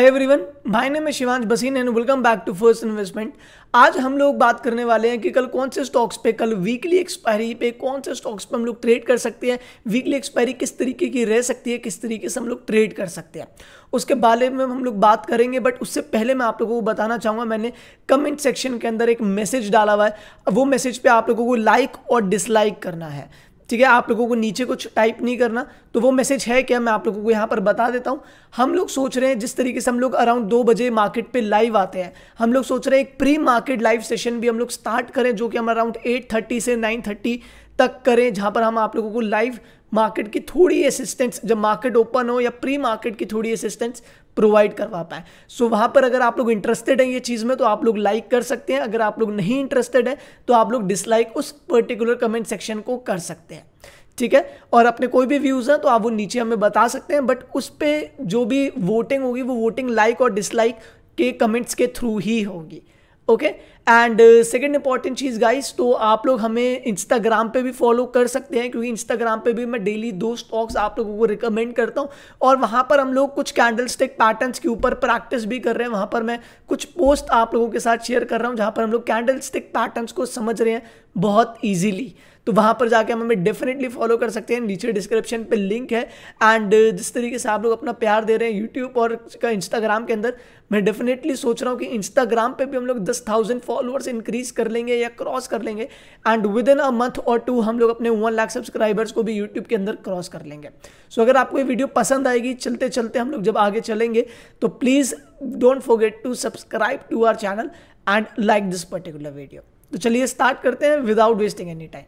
Hi everyone my name है शिवांश बसीन and welcome back to first investment आज हम लोग बात करने वाले हैं कि कल कौन से स्टॉक्स पे कल वीकली एक्सपायरी पे कौन से स्टॉक्स पे हम लोग ट्रेड कर सकते हैं वीकली एक्सपायरी किस तरीके की रह सकती है किस तरीके से हम लोग ट्रेड कर सकते हैं उसके बारे में हम लोग बात करेंगे बट उससे पहले मैं आप लोगों को बताना चाहूँगा मैंने कमेंट सेक्शन के अंदर एक मैसेज डाला हुआ है वो मैसेज पर आप लोगों को लाइक और डिसलाइक करना है ठीक है आप लोगों को नीचे कुछ टाइप नहीं करना तो वो मैसेज है क्या मैं आप लोगों को यहाँ पर बता देता हूँ हम लोग सोच रहे हैं जिस तरीके से हम लोग अराउंड दो बजे मार्केट पे लाइव आते हैं हम लोग सोच रहे हैं एक प्री मार्केट लाइव सेशन भी हम लोग स्टार्ट करें जो कि हम अराउंड एट थर्टी से नाइन थर्टी तक करें जहाँ पर हम आप लोगों को लाइव मार्केट की थोड़ी असिस्टेंस जब मार्केट ओपन हो या प्री मार्केट की थोड़ी असिस्टेंस प्रोवाइड करवा पाए सो so, वहाँ पर अगर आप लोग इंटरेस्टेड हैं ये चीज़ में तो आप लोग लाइक कर सकते हैं अगर आप लोग नहीं इंटरेस्टेड हैं तो आप लोग डिसलाइक उस पर्टिकुलर कमेंट सेक्शन को कर सकते हैं ठीक है और अपने कोई भी व्यूज़ हैं तो आप वो नीचे हमें बता सकते हैं बट उस पर जो भी वोटिंग होगी वो वोटिंग लाइक और डिसलाइक के कमेंट्स के थ्रू ही होगी ओके एंड सेकेंड इंपॉर्टेंट चीज़ गाइस तो आप लोग हमें इंस्टाग्राम पे भी फॉलो कर सकते हैं क्योंकि इंस्टाग्राम पे भी मैं डेली दो स्टॉक्स आप लोगों को रिकमेंड करता हूँ और वहां पर हम लोग कुछ कैंडल स्टिक पैटर्न्स के ऊपर प्रैक्टिस भी कर रहे हैं वहाँ पर मैं कुछ पोस्ट आप लोगों के साथ शेयर कर रहा हूँ जहां पर हम लोग कैंडल स्टिक पैटर्न को समझ रहे हैं बहुत ईजिली तो वहाँ पर जाके हम हमें डेफिनेटली फॉलो कर सकते हैं नीचे डिस्क्रिप्शन पे लिंक है एंड uh, जिस तरीके से आप लोग अपना प्यार दे रहे हैं यूट्यूब और का इंस्टाग्राम के अंदर मैं डेफिनेटली सोच रहा हूँ कि इंस्टाग्राम पे भी हम लोग दस थाउजेंड फॉलोअर्स इंक्रीज कर लेंगे या क्रॉस कर लेंगे and within a month और टू हम लोग अपने वन लाख सब्सक्राइबर्स को भी यूट्यूब के अंदर क्रॉस कर लेंगे सो so, अगर आपको ये वीडियो पसंद आएगी चलते चलते हम लोग जब आगे चलेंगे तो please don't forget to subscribe to our channel and like this particular video तो चलिए स्टार्ट करते हैं विदाउट वेस्टिंग एनी टाइम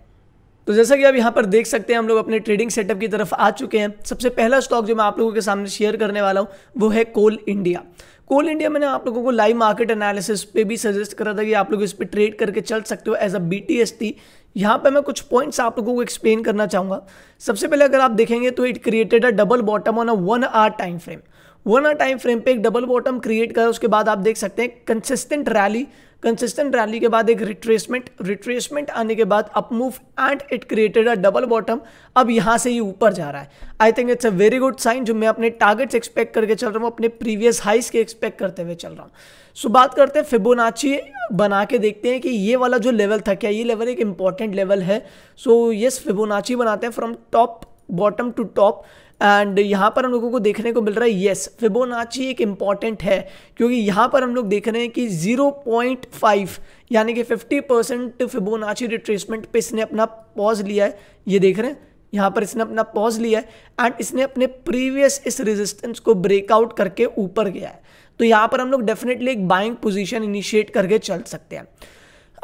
तो जैसा कि आप यहाँ पर देख सकते हैं हम लोग अपने ट्रेडिंग सेटअप की तरफ आ चुके हैं सबसे पहला स्टॉक जो मैं आप लोगों के सामने शेयर करने वाला हूँ वो है कोल इंडिया कोल इंडिया मैंने आप लोगों को लाइव मार्केट एनालिसिस पे भी सजेस्ट करा था कि आप लोग इस पर ट्रेड करके चल सकते हो as a B T S T यहाँ पर मैं कुछ पॉइंट्स आप लोगों को एक्सप्लेन करना चाहूँगा सबसे पहले अगर आप देखेंगे तो it created a double bottom on a one hour time frame one hour time frame पे एक डबल बॉटम क्रिएट करा उसके बाद आप देख सकते हैं कंसिस्टेंट रैली कंसिस्टेंट रैली के बाद एक रिट्रेसमेंट रिट्रेसमेंट आने के बाद up move and it created a double bottom अब यहाँ से ही ऊपर जा रहा है I think it's a very good sign जो मैं अपने टारगेट्स एक्सपेक्ट करके चल रहा हूँ अपने प्रीवियस हाइस के एक्सपेक्ट करते हुए चल रहा हूँ सो so, बात करते हैं फिबोनाची बना के देखते हैं कि ये वाला जो लेवल था क्या ये लेवल एक इंपॉर्टेंट लेवल है सो यस फिबोनाची बनाते हैं from top bottom to top and यहाँ पर हम लोगों को देखने को मिल रहा है येस फिबोनाची एक इम्पॉर्टेंट है क्योंकि यहाँ पर हम लोग देख रहे हैं कि 0.5 यानी कि 50 परसेंट फिबोनाची रिट्रेसमेंट पे इसने अपना पॉज लिया है ये देख रहे हैं यहाँ पर इसने अपना पॉज लिया है एंड इसने अपने प्रीवियस इस रेजिस्टेंस को ब्रेकआउट करके ऊपर गया है तो यहाँ पर हम लोग डेफिनेटली एक बाइंग पोजिशन इनिशिएट करके चल सकते हैं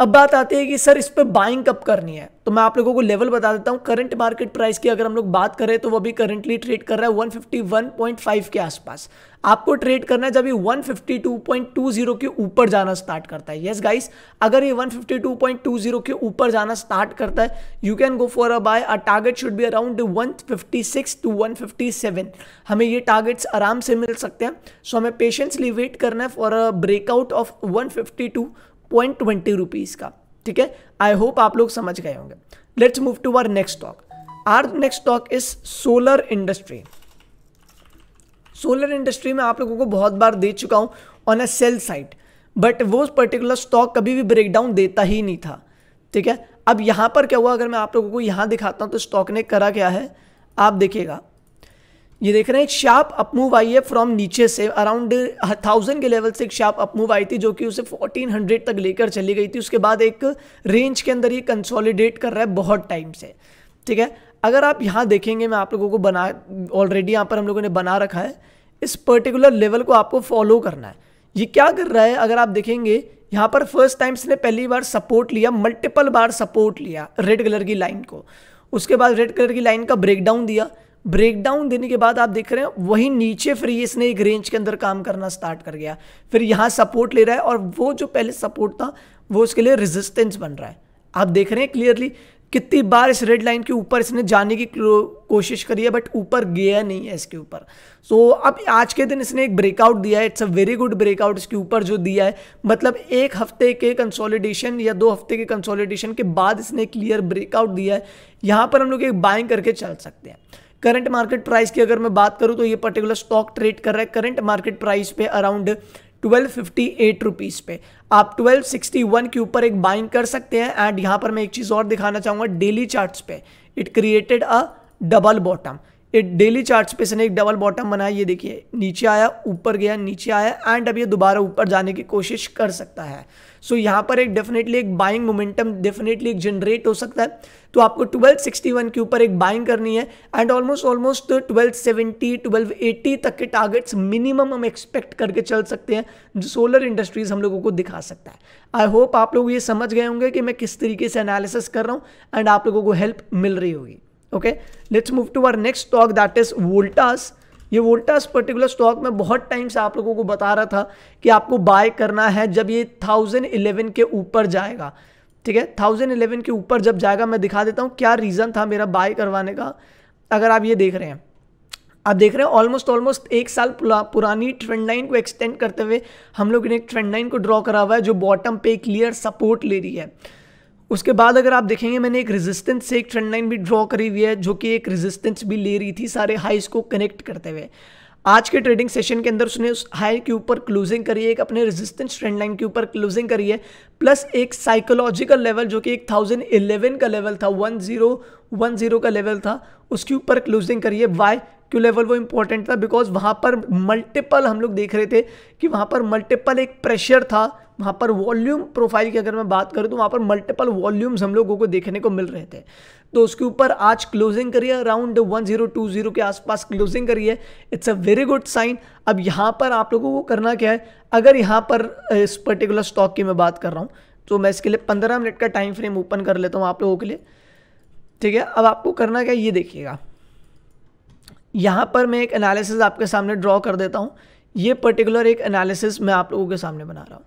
अब बात आती है कि सर इस पर बाइंग कब करनी है तो मैं आप लोगों को लेवल बता देता हूँ करंट मार्केट प्राइस की अगर हम लोग बात करें तो वो अभी करंटली ट्रेड कर रहा है 151.5 के आसपास आपको ट्रेड करना है जब ये 152.20 के ऊपर जाना स्टार्ट करता है यस गाइस अगर ये 152.20 के ऊपर जाना स्टार्ट करता है you can go for a buy a target should be around 156 to 157 हमें ये टारगेट्स आराम से मिल सकते हैं सो so हमें पेशेंसली वेट करना है for a breakout of 152 point twenty rupees का ठीक है आई होप आप लोग समझ गए होंगे let's move to our next stock our next stock is solar industry solar industry में आप लोगों को बहुत बार दे चुका हूं on a sell side but वो पर्टिकुलर स्टॉक कभी भी ब्रेकडाउन देता ही नहीं था ठीक है अब यहां पर क्या हुआ अगर मैं आप लोगों को यहां दिखाता हूँ तो स्टॉक ने करा क्या है आप देखिएगा ये देख रहे हैं एक शार्प अपमूव आई है फ्रॉम नीचे से अराउंड थाउजेंड के लेवल से एक शार्प अपमूव आई थी जो कि उसे फोर्टीन हंड्रेड तक लेकर चली गई थी उसके बाद एक रेंज के अंदर ये कंसोलिडेट कर रहा है बहुत टाइम से ठीक है अगर आप यहाँ देखेंगे मैं आप लोगों को बना ऑलरेडी यहाँ पर हम लोगों ने बना रखा है इस पर्टिकुलर लेवल को आपको फॉलो करना है ये क्या कर रहा है अगर आप देखेंगे यहाँ पर फर्स्ट टाइम इसने पहली बार सपोर्ट लिया मल्टीपल बार सपोर्ट लिया रेड कलर की लाइन को उसके बाद रेड कलर की लाइन का ब्रेकडाउन दिया ब्रेकडाउन देने के बाद आप देख रहे हैं वहीं नीचे फिर ये इसने एक रेंज के अंदर काम करना स्टार्ट कर गया फिर यहाँ सपोर्ट ले रहा है और वो जो पहले सपोर्ट था वो उसके लिए रेजिस्टेंस बन रहा है आप देख रहे हैं क्लियरली कितनी बार इस रेड लाइन के ऊपर इसने जाने की कोशिश करी है बट ऊपर गया नहीं है इसके ऊपर सो so, अब आज के दिन इसने एक ब्रेकआउट दिया है it's a very good breakout इसके ऊपर जो दिया है मतलब एक हफ्ते के कंसोलिडेशन या दो हफ्ते के कंसोलिडेशन के बाद इसने क्लियर ब्रेकआउट दिया है यहाँ पर हम लोग एक बाइंग करके चल सकते हैं करंट मार्केट प्राइस की अगर मैं बात करूँ तो ये पर्टिकुलर स्टॉक ट्रेड कर रहा है करंट मार्केट प्राइस पे around twelve fifty eight rupees पे आप ट्वेल्व सिक्सटी वन के ऊपर एक बाइंग कर सकते हैं एंड यहाँ पर मैं एक चीज़ और दिखाना चाहूँगा डेली चार्ट्स पे it created a double bottom ये डेली चार्ट पे इसने एक डबल बॉटम बनाया ये देखिए नीचे आया ऊपर गया नीचे आया एंड अब ये दोबारा ऊपर जाने की कोशिश कर सकता है सो so, यहाँ पर एक डेफिनेटली एक बाइंग मोमेंटम डेफिनेटली एक जनरेट हो सकता है तो आपको 1261 के ऊपर एक बाइंग करनी है एंड ऑलमोस्ट ऑलमोस्ट 1270 1280 तक के टारगेट्स मिनिमम हम एक्सपेक्ट करके चल सकते हैं जो सोलर इंडस्ट्रीज हम लोगों को दिखा सकता है आई होप आप लोग ये समझ गए होंगे कि मैं किस तरीके से एनालिसिस कर रहा हूँ एंड आप लोगों को हेल्प मिल रही होगी okay let's move to our next stock that is Voltas ये वोल्टास पर्टिकुलर स्टॉक में बहुत टाइम से आप लोगों को बता रहा था कि आपको बाय करना है जब ये थाउजेंड इलेवन के ऊपर जाएगा ठीक है थाउजेंड इलेवन के ऊपर जब जाएगा मैं दिखा देता हूँ क्या रीज़न था मेरा बाय करवाने का अगर आप ये देख रहे हैं आप देख रहे हैं ऑलमोस्ट ऑलमोस्ट एक साल पुरानी ट्रेंड लाइन को एक्सटेंड करते हुए हम लोग ने एक ट्रेंड लाइन को ड्रॉ करा हुआ है जो बॉटम पे क्लियर सपोर्ट ले रही है उसके बाद अगर आप देखेंगे मैंने एक रेजिस्टेंस से एक ट्रेंड लाइन भी ड्रॉ करी हुई है जो कि एक रेजिस्टेंस भी ले रही थी सारे हाईस को कनेक्ट करते हुए आज के ट्रेडिंग सेशन के अंदर उसने उस हाई के ऊपर क्लोजिंग करी है एक अपने रेजिस्टेंस ट्रेंड लाइन के ऊपर क्लोजिंग करी है प्लस एक साइकोलॉजिकल लेवल जो कि एक थाउजेंड इलेवन का लेवल था वन जीरो वन जीरो का लेवल था उसके ऊपर क्लोजिंग करी है वाई क्यों लेवल वो इंपॉर्टेंट था बिकॉज वहाँ पर मल्टीपल हम लोग देख रहे थे कि वहाँ पर मल्टीपल एक प्रेशर था वहाँ पर वॉल्यूम प्रोफाइल की अगर मैं बात करूँ तो वहाँ पर मल्टीपल वॉल्यूम्स हम लोगों को देखने को मिल रहे थे तो उसके ऊपर आज क्लोजिंग करिए अराउंड 1020 के आसपास क्लोजिंग करिए it's a very good sign अब यहाँ पर आप लोगों को करना क्या है अगर यहाँ पर इस पर्टिकुलर स्टॉक की मैं बात कर रहा हूँ तो मैं इसके लिए पंद्रह मिनट का टाइम फ्रेम ओपन कर लेता हूँ आप लोगों के लिए ठीक है अब आपको करना क्या है ये देखिएगा यहाँ पर मैं एक एनालिसिस आपके सामने ड्रॉ कर देता हूँ ये पर्टिकुलर एक एनालिसिस मैं आप लोगों के सामने बना रहा हूँ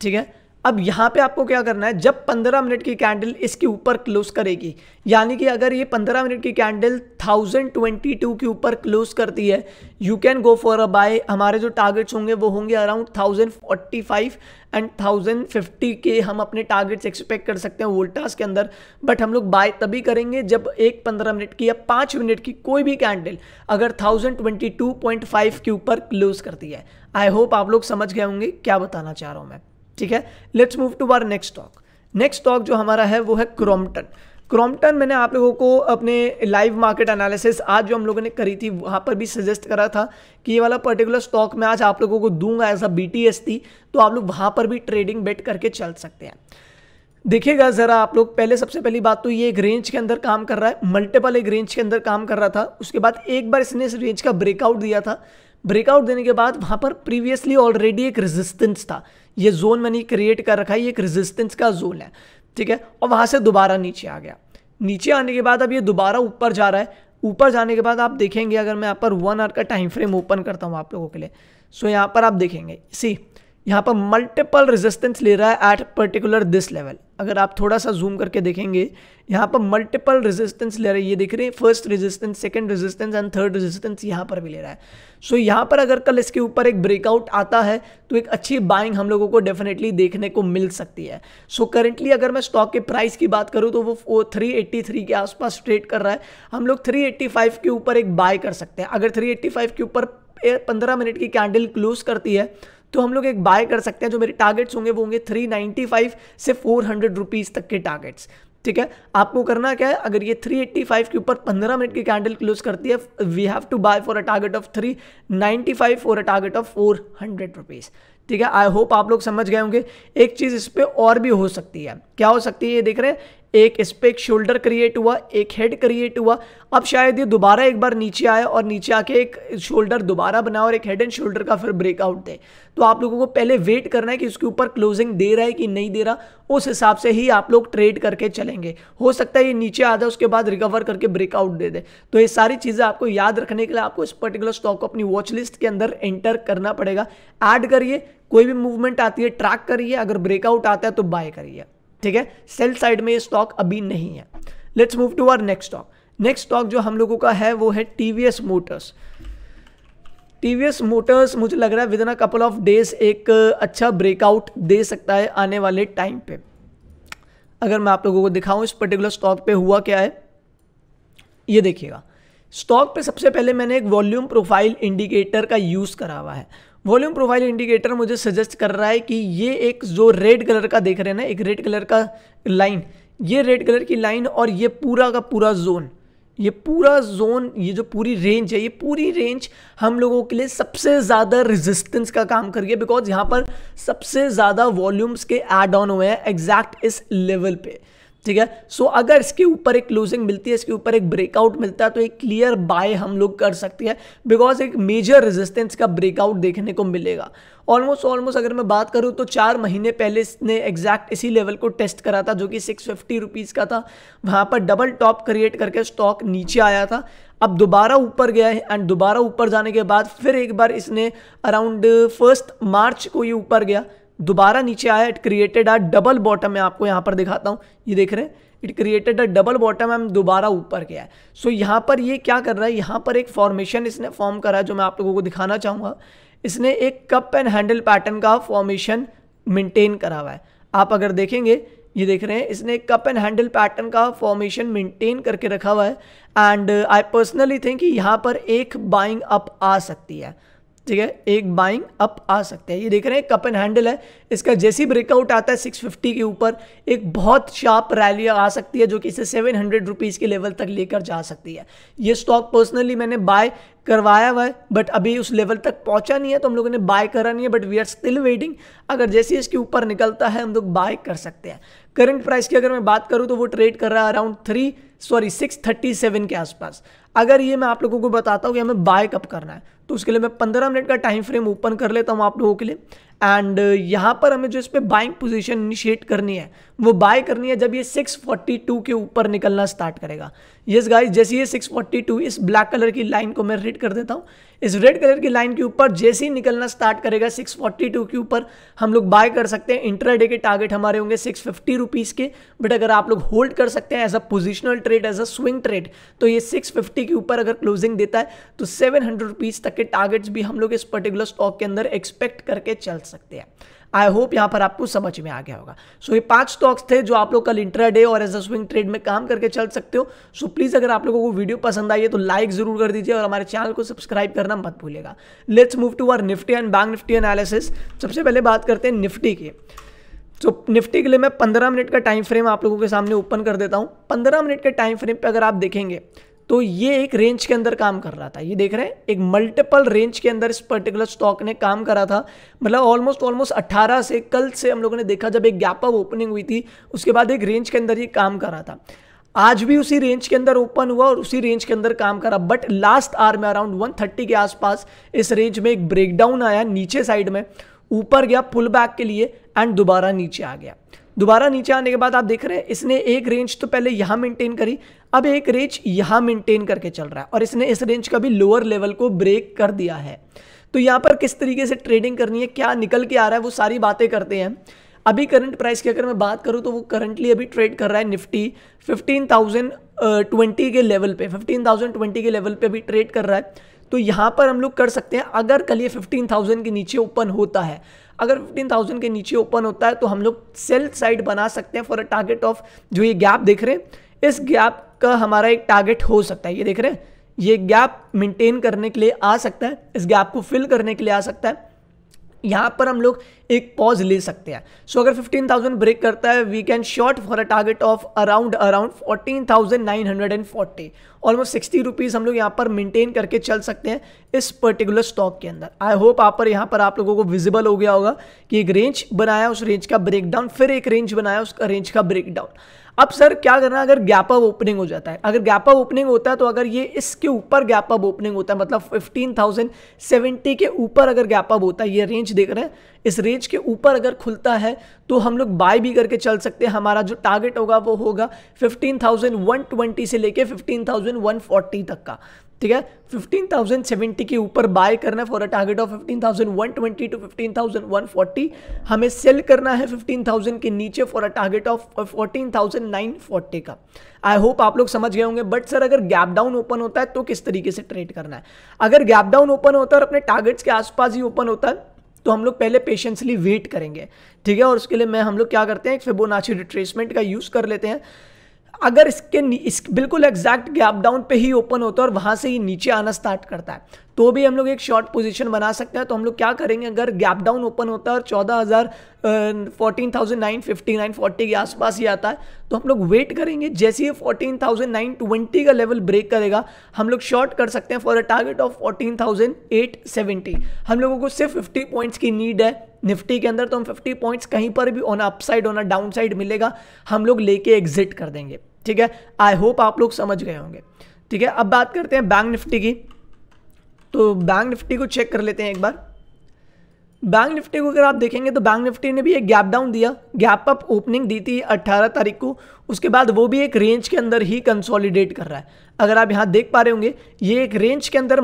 ठीक है अब यहाँ पे आपको क्या करना है जब 15 मिनट की कैंडल इसके ऊपर क्लोज करेगी यानी कि अगर ये 15 मिनट की कैंडल 1022 के ऊपर क्लोज करती है you can go for a buy हमारे जो टारगेट्स होंगे वो होंगे अराउंड 1045 एंड 1050 के हम अपने टारगेट्स एक्सपेक्ट कर सकते हैं वोल्टास के अंदर बट हम लोग बाय तभी करेंगे जब एक पंद्रह मिनट की या पाँच मिनट की कोई भी कैंडल अगर थाउजेंड के ऊपर क्लोज करती है आई होप आप लोग समझ गए होंगे क्या बताना चाह रहा हूँ मैं ठीक है लेट्स मूव टू बार नेक्स्ट स्टॉक नेक्स्ट स्टॉक जो हमारा है वो है क्रोमटन क्रोमटन मैंने आप लोगों को अपने लाइव मार्केट एनालिसिस आज जो हम लोगों ने करी थी वहाँ पर भी सजेस्ट करा था कि ये वाला पर्टिकुलर स्टॉक मैं आज आप लोगों को दूंगा एज अ बी थी तो आप लोग वहाँ पर भी ट्रेडिंग बेट करके चल सकते हैं देखिएगा ज़रा आप लोग पहले सबसे पहली बात तो ये एक रेंज के अंदर काम कर रहा है मल्टीपल एक रेंज के अंदर काम कर रहा था उसके बाद एक बार इसने इस रेंज का ब्रेकआउट दिया था ब्रेकआउट देने के बाद वहां पर प्रीवियसली ऑलरेडी एक रेजिस्टेंस था ये जोन मैंने क्रिएट कर रखा है ये एक रेजिस्टेंस का जोन है ठीक है और वहां से दोबारा नीचे आ गया नीचे आने के बाद अब ये दोबारा ऊपर जा रहा है ऊपर जाने के बाद आप देखेंगे अगर मैं यहाँ पर वन आवर का टाइम फ्रेम ओपन करता हूँ आप लोगों के लिए सो यहाँ पर आप देखेंगे सी यहाँ पर मल्टीपल रेजिस्टेंस ले रहा है एट पर्टिकुलर दिस लेवल अगर आप थोड़ा सा जूम करके देखेंगे यहाँ पर मल्टीपल रेजिस्टेंस ले रहा है ये देख रहे हैं first resistance second resistance and third resistance यहाँ पर भी ले रहा है सो so, यहाँ पर अगर कल इसके ऊपर एक ब्रेकआउट आता है तो एक अच्छी बाइंग हम लोगों को डेफिनेटली देखने को मिल सकती है सो so, करेंटली अगर मैं स्टॉक के प्राइस की बात करूँ तो वो थ्री के आसपास ट्रेड कर रहा है हम लोग थ्री के ऊपर एक बाय कर सकते हैं अगर थ्री के ऊपर पंद्रह मिनट की कैंडल क्लोज करती है तो हम लोग एक बाय कर सकते हैं जो मेरे टारगेट्स होंगे वो होंगे थ्री नाइनटी फाइव से फोर हंड्रेड रुपीज़ तक के टारगेट्स ठीक है आपको करना क्या है अगर ये 385 के ऊपर 15 मिनट की कैंडल क्लोज करती है we have to buy for a target of 395 for a target of four hundred rupees ठीक है आई होप आप लोग समझ गए होंगे एक चीज़ इस पर और भी हो सकती है क्या हो सकती है ये देख रहे हैं एक इस पर एक शोल्डर क्रिएट हुआ एक हेड क्रिएट हुआ अब शायद ये दोबारा एक बार नीचे आया और नीचे आके एक शोल्डर दोबारा बना और एक हेड एंड शोल्डर का फिर ब्रेकआउट दे तो आप लोगों को पहले वेट करना है कि उसके ऊपर क्लोजिंग दे रहा है कि नहीं दे रहा उस हिसाब से ही आप लोग ट्रेड करके चलेंगे हो सकता है ये नीचे आ जाए उसके बाद रिकवर करके ब्रेकआउट दे दे तो ये सारी चीज़ें आपको याद रखने के लिए आपको इस पर्टिकुलर स्टॉक को अपनी वॉच लिस्ट के अंदर एंटर करना पड़ेगा ऐड करिए कोई भी मूवमेंट आती है ट्रैक करिए अगर ब्रेकआउट आता है तो बाय करिए ठीक है सेल साइड में ये स्टॉक अभी नहीं है let's move to our next stock next stock जो हम लोगों का है वो है टीवीएस मोटर्स टीवीएस मोटर्स मुझे लग रहा है within a couple of days एक uh, अच्छा ब्रेकआउट दे सकता है आने वाले टाइम पे अगर मैं आप लोगों को दिखाऊं इस पर्टिकुलर स्टॉक पे हुआ क्या है ये देखिएगा स्टॉक पे सबसे पहले मैंने एक वॉल्यूम प्रोफाइल इंडिकेटर का यूज़ करा हुआ है वॉल्यूम प्रोफाइल इंडिकेटर मुझे सजेस्ट कर रहा है कि ये एक जो रेड कलर का देख रहे हैं ना एक रेड कलर का लाइन ये रेड कलर की लाइन और ये पूरा का पूरा जोन ये पूरा जोन ये जो पूरी रेंज है ये पूरी रेंज हम लोगों के लिए सबसे ज़्यादा रेजिस्टेंस का काम कर रही है बिकॉज यहाँ पर सबसे ज़्यादा वॉल्यूम्स के एड ऑन हुए हैं एग्जैक्ट इस लेवल पे ठीक है सो so, अगर इसके ऊपर एक क्लोजिंग मिलती है इसके ऊपर एक ब्रेकआउट मिलता है तो एक क्लियर बाय हम लोग कर सकते हैं बिकॉज एक मेजर रेजिस्टेंस का ब्रेकआउट देखने को मिलेगा ऑलमोस्ट ऑलमोस्ट अगर मैं बात करूँ तो चार महीने पहले इसने एग्जैक्ट इसी लेवल को टेस्ट करा था जो कि सिक्स फिफ्टी रुपीज़ का था वहाँ पर डबल टॉप क्रिएट करके स्टॉक नीचे आया था अब दोबारा ऊपर गया है एंड दोबारा ऊपर जाने के बाद फिर एक बार इसने अराउंड फर्स्ट मार्च को ये ऊपर गया दोबारा नीचे आया it created a double bottom मैं आपको यहाँ पर दिखाता हूँ ये देख रहे हैं it created a double bottom M दोबारा ऊपर गया है सो so, यहाँ पर ये क्या कर रहा है यहाँ पर एक फॉर्मेशन इसने फॉर्म करा है जो मैं आप लोगों को दिखाना चाहूँगा इसने एक कप एंड हैंडल पैटर्न का फॉर्मेशन मेंटेन करा हुआ है आप अगर देखेंगे ये देख रहे हैं इसने एक कप एंड हैंडल पैटर्न का फॉर्मेशन मेंटेन करके रखा हुआ है एंड आई पर्सनली थिंक यहाँ पर एक बाइंग अप आ सकती है ठीक है एक बाइंग अप आ सकते हैं ये देख रहे हैं कप एंड हैंडल है इसका जैसी ब्रेकआउट आता है 650 के ऊपर एक बहुत शार्प रैली आ सकती है जो कि इसे सेवन हंड्रेड रुपीज़ के लेवल तक लेकर जा सकती है ये स्टॉक पर्सनली मैंने बाय करवाया हुआ है बट अभी उस लेवल तक पहुंचा नहीं है तो हम लोगों ने बाय करा नहीं है but we are still waiting अगर जैसे इसके ऊपर निकलता है हम लोग बाय कर सकते हैं करंट प्राइस की अगर मैं बात करूं तो वो ट्रेड कर रहा है around three sorry six thirty seven के आसपास अगर ये मैं आप लोगों को बताता हूँ कि हमें बाय कब करना है तो उसके लिए मैं पंद्रह मिनट का टाइम फ्रेम ओपन कर लेता हूँ आप लोगों के लिए एंड uh, यहाँ पर हमें जो इस पर बाइंग पोजिशन इनिशिएट करनी है वो बाय करनी है जब ये 642 के ऊपर निकलना स्टार्ट करेगा यस yes गाइस जैसे ये 642 इस ब्लैक कलर की लाइन को मैं रेड कर देता हूँ इस रेड कलर की लाइन के ऊपर जैसे ही निकलना स्टार्ट करेगा 642 के ऊपर हम लोग बाय कर सकते हैं इंटरडे के टारगेट हमारे होंगे सिक्स फिफ्टी के बट अगर आप लोग होल्ड कर सकते हैं as a positional trade as a swing trade तो ये सिक्स के ऊपर अगर क्लोजिंग देता है तो सेवन तक के टारगेट्स भी हम लोग इस पर्टिकुलर स्टॉक के अंदर एक्सपेक्ट करके चल सकते हैं आई होप यहाँ पर आपको समझ में आ गया होगा सो so, ये पांच स्टॉक्स थे जो आप लोग कल इंट्राडे और एज अ स्विंग ट्रेड में काम करके चल सकते हो सो so, प्लीज़ अगर आप लोगों को वीडियो पसंद आई है तो लाइक जरूर कर दीजिए और हमारे चैनल को सब्सक्राइब करना मत भूलेगा let's move to our Nifty and Bank Nifty analysis सबसे पहले बात करते हैं निफ्टी की तो so, निफ्टी के लिए मैं 15 मिनट का टाइम फ्रेम आप लोगों के सामने ओपन कर देता हूँ 15 मिनट के टाइम फ्रेम पे अगर आप देखेंगे तो ये एक रेंज के अंदर काम कर रहा था ये देख रहे हैं एक मल्टीपल रेंज के अंदर इस पर्टिकुलर स्टॉक ने काम करा था मतलब ऑलमोस्ट ऑलमोस्ट 18 से कल से हम लोगों ने देखा जब एक गैप अप ओपनिंग हुई थी उसके बाद एक रेंज के अंदर ये काम रहा था आज भी उसी रेंज के अंदर ओपन हुआ और उसी रेंज के अंदर काम करा बट लास्ट आर में अराउंड 130 के आसपास इस रेंज में एक ब्रेकडाउन आया नीचे साइड में ऊपर गया पुल बैक के लिए एंड दोबारा नीचे आ गया दोबारा नीचे आने के बाद आप देख रहे हैं इसने एक रेंज तो पहले यहाँ मेंटेन करी अब एक रेंज यहाँ मेंटेन करके चल रहा है और इसने इस रेंज का भी लोअर लेवल को ब्रेक कर दिया है तो यहाँ पर किस तरीके से ट्रेडिंग करनी है क्या निकल के आ रहा है वो सारी बातें करते हैं अभी करंट प्राइस की अगर मैं बात करूँ तो वो करंटली अभी ट्रेड कर रहा है निफ्टी फिफ्टीन थाउजेंड ट्वेंटी के लेवल पे फिफ्टीन थाउजेंड ट्वेंटी के लेवल पे अभी ट्रेड कर रहा है तो यहाँ पर हम लोग कर सकते हैं अगर कल ये फिफ्टीन थाउजेंड के नीचे ओपन होता है अगर फिफ्टीन थाउजेंड के नीचे ओपन होता है तो हम लोग सेल साइड बना सकते हैं फॉर अ टारगेट ऑफ जो ये गैप देख रहे हैं इस गैप का हमारा एक टारगेट हो सकता है ये देख रहे हैं ये गैप मेंटेन करने के लिए आ सकता है इस गैप को फिल करने के लिए आ सकता है यहाँ पर हम लोग एक पॉज ले सकते हैं सो so, अगर 15,000 ब्रेक करता है we can short for a target of around around 14,940 almost sixty rupees हम लोग यहाँ पर मेंटेन करके चल सकते हैं इस पर्टिकुलर स्टॉक के अंदर आई होप आप पर यहाँ पर आप लोगों को विजिबल हो गया होगा कि एक रेंज बनाया उस रेंज का ब्रेकडाउन फिर एक रेंज बनाया उस रेंज का ब्रेकडाउन अब सर क्या करना अगर गैप अप ओपनिंग हो जाता है अगर गैप अप ओपनिंग होता है तो अगर ये इसके ऊपर गैप अप ओपनिंग होता है मतलब फिफ्टीन थाउजेंड सेवेंटी के ऊपर अगर गैप अप होता है ये रेंज देख रहे हैं इस रेंज के ऊपर अगर खुलता है तो हम लोग बाय भी करके चल सकते हैं हमारा जो टारगेट होगा वो होगा फिफ्टीन थाउजेंड वन ट्वेंटी से लेके फिफ्टीन थाउजेंड वन फोर्टी तक का ठीक है 15,070 के ऊपर बाय करना है for a target of 15,120 to 15,140 हमें सेल करना है 15,000 के नीचे फॉर अ टारगेट ऑफ 14,940 का आई होप आप लोग समझ गए होंगे बट सर अगर गैप डाउन ओपन होता है तो किस तरीके से ट्रेड करना है अगर गैप डाउन ओपन होता है और अपने टारगेट्स के आसपास ही ओपन होता है तो हम लोग पहले पेशेंसली वेट करेंगे ठीक है और उसके लिए मैं हम लोग क्या करते हैं एक फिबोनाची रिट्रेसमेंट का यूज़ कर लेते हैं अगर इसके इस बिल्कुल एग्जैक्ट गैप डाउन पे ही ओपन होता है और वहाँ से ही नीचे आना स्टार्ट करता है तो भी हम लोग एक शॉर्ट पोजीशन बना सकते हैं तो हम लोग क्या करेंगे अगर गैप डाउन ओपन होता है और चौदह हज़ार fourteen thousand nine fifty nine forty के आसपास ही आता है तो हम लोग वेट करेंगे जैसे ही फोर्टीन थाउजेंड नाइन ट्वेंटी का लेवल ब्रेक करेगा हम लोग शॉर्ट कर सकते हैं for a target of fourteen thousand eight seventy हम लोगों को सिर्फ फिफ्टी पॉइंट्स की नीड है निफ्टी के अंदर तो हम 50 पॉइंट्स कहीं पर भी on upside on down side मिलेगा हम लोग लेके एग्जिट कर देंगे ठीक है आई होप आप लोग समझ गए होंगे ठीक है अब बात करते हैं बैंक निफ्टी की तो बैंक निफ्टी को चेक कर लेते हैं एक बार बैंक निफ्टी को अगर आप देखेंगे तो बैंक निफ्टी ने भी एक गैप डाउन दिया गैप अप ओपनिंग दी थी 18 तारीख को उसके बाद वो भी एक रेंज के अंदर ही कंसोलिडेट कर रहा है अगर आप यहाँ देख पा रहे होंगे ये एक रेंज के अंदर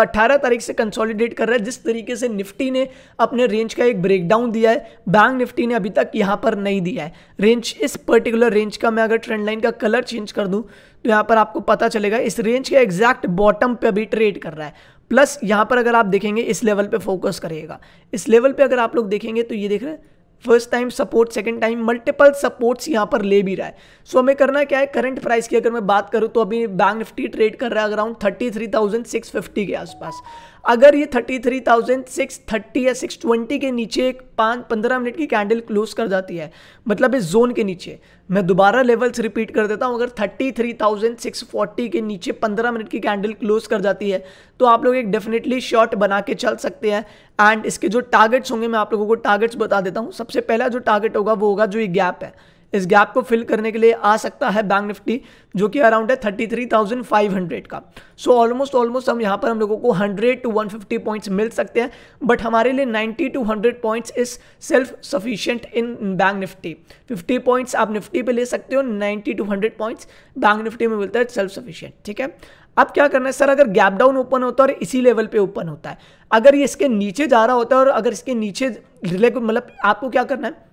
अट्ठारह तारीख से कंसोलिडेट कर रहा है जिस तरीके से निफ्टी ने अपने रेंज का एक ब्रेकडाउन दिया है बैंक निफ्टी ने अभी तक यहाँ पर नहीं दिया है रेंज इस पर्टिकुलर रेंज का मैं अगर ट्रेंड लाइन का कलर चेंज कर दूँ तो यहाँ पर आपको पता चलेगा इस रेंज का एग्जैक्ट बॉटम पर अभी ट्रेड कर रहा है प्लस यहाँ पर अगर आप देखेंगे इस लेवल पे फोकस करिएगा इस लेवल पे अगर आप लोग देखेंगे तो ये देख रहे हैं first time support second time multiple supports यहाँ पर ले भी रहा है सो so, हमें करना क्या है करंट प्राइस की अगर मैं बात करूँ तो अभी बैंक निफ्टी ट्रेड कर रहा है around thirty three thousand six fifty के आसपास अगर ये thirty three thousand six thirty या सिक्स ट्वेंटी के नीचे एक पाँच पंद्रह मिनट की कैंडल क्लोज कर जाती है मतलब इस जोन के नीचे मैं दोबारा लेवल्स रिपीट कर देता हूँ अगर thirty three thousand six forty के नीचे पंद्रह मिनट की कैंडल क्लोज कर जाती है तो आप लोग एक डेफिनेटली शॉर्ट बना के चल सकते हैं एंड इसके जो टारगेट्स होंगे मैं आप लोगों को टारगेट्स बता देता हूँ सबसे पहला जो टारगेट होगा वो होगा जो ये गैप है इस गैप को फिल करने के लिए आ सकता है बैंक निफ्टी जो कि अराउंड है thirty three thousand five hundred का सो ऑलमोस्ट ऑलमोस्ट हम यहाँ पर हम लोगों को hundred to one fifty points मिल सकते हैं बट हमारे लिए ninety to hundred points is self sufficient in bank Nifty fifty points आप निफ्टी पे ले सकते हो ninety to hundred points bank Nifty में मिलता है सेल्फ सफिशियंट ठीक है अब क्या करना है सर अगर गैप डाउन ओपन होता है और इसी लेवल पे ओपन होता है अगर ये इसके नीचे जा रहा होता है और अगर इसके नीचे रिले मतलब आपको क्या करना है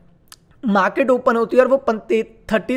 मार्केट ओपन होती है और वो thirty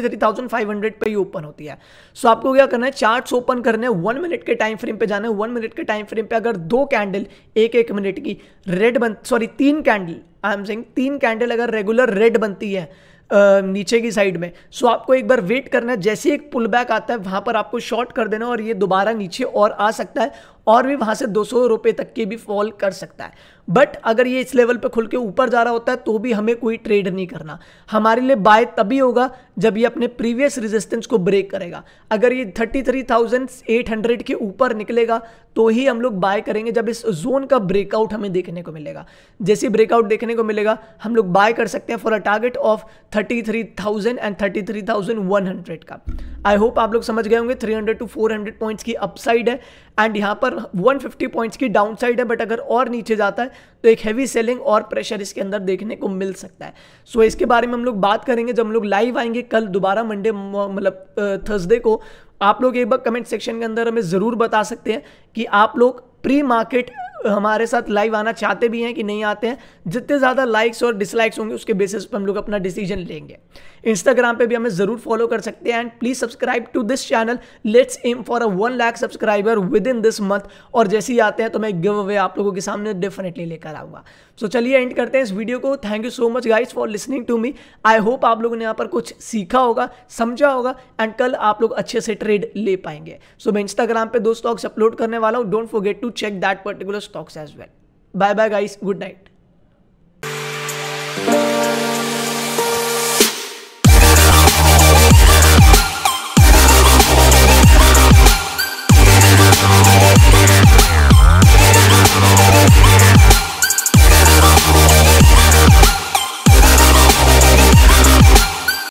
thirty thousand five hundred पर ही ओपन होती है सो so, आपको क्या करना है चार्ट्स ओपन करने हैं वन मिनट के टाइम फ्रेम पे जाना है वन मिनट के टाइम फ्रेम पे अगर दो कैंडल एक एक मिनट की रेड बन सॉरी तीन कैंडल आई एम सेइंग तीन कैंडल अगर रेगुलर रेड बनती है Uh, नीचे की साइड में सो so, आपको एक बार वेट करना है जैसे एक पुल बैक आता है वहाँ पर आपको शॉर्ट कर देना और ये दोबारा नीचे और आ सकता है और भी वहाँ से दो सौ रुपये तक के भी फॉल कर सकता है बट अगर ये इस लेवल पे खुल के ऊपर जा रहा होता है तो भी हमें कोई ट्रेड नहीं करना हमारे लिए बाय तभी होगा जब ये अपने प्रीवियस रेजिस्टेंस को ब्रेक करेगा अगर ये 33,800 के ऊपर निकलेगा तो ही हम लोग बाय करेंगे जब इस जोन का ब्रेकआउट हमें देखने को मिलेगा जैसे ब्रेकआउट देखने को मिलेगा हम लोग बाय कर सकते हैं for a target of thirty and thirty का आई होप आप लोग समझ गए होंगे 300 टू 400 पॉइंट्स की अपसाइड है एंड यहाँ पर 150 पॉइंट्स की डाउनसाइड है बट अगर और नीचे जाता है तो एक हैवी सेलिंग और प्रेशर इसके अंदर देखने को मिल सकता है सो इसके बारे में हम लोग बात करेंगे जब हम लोग लाइव आएंगे कल दोबारा मंडे मतलब थर्सडे को आप लोग एक बार कमेंट सेक्शन के अंदर हमें ज़रूर बता सकते हैं कि आप लोग प्री मार्केट हमारे साथ लाइव आना चाहते भी हैं कि नहीं आते हैं जितने ज़्यादा लाइक्स और डिसलाइक्स होंगे उसके बेसिस पर हम लोग अपना डिसीजन लेंगे इंस्टाग्राम पे भी हमें ज़रूर फॉलो कर सकते हैं and please subscribe to this channel let's aim for a one lakh subscriber within this month और जैसे ही आते हैं तो मैं गिव अवे आप लोगों के सामने डेफिनेटली लेकर आऊँगा सो so, चलिए एंड करते हैं इस वीडियो को thank you so much guys for listening to me I hope आप लोगों ने यहाँ पर कुछ सीखा होगा समझा होगा एंड कल आप लोग अच्छे से ट्रेड ले पाएंगे सो so, मैं इंस्टाग्राम पर दो स्टॉक्स अपलोड करने वाला हूँ don't forget to check that particular stock stocks as well. Bye bye guys. Good night.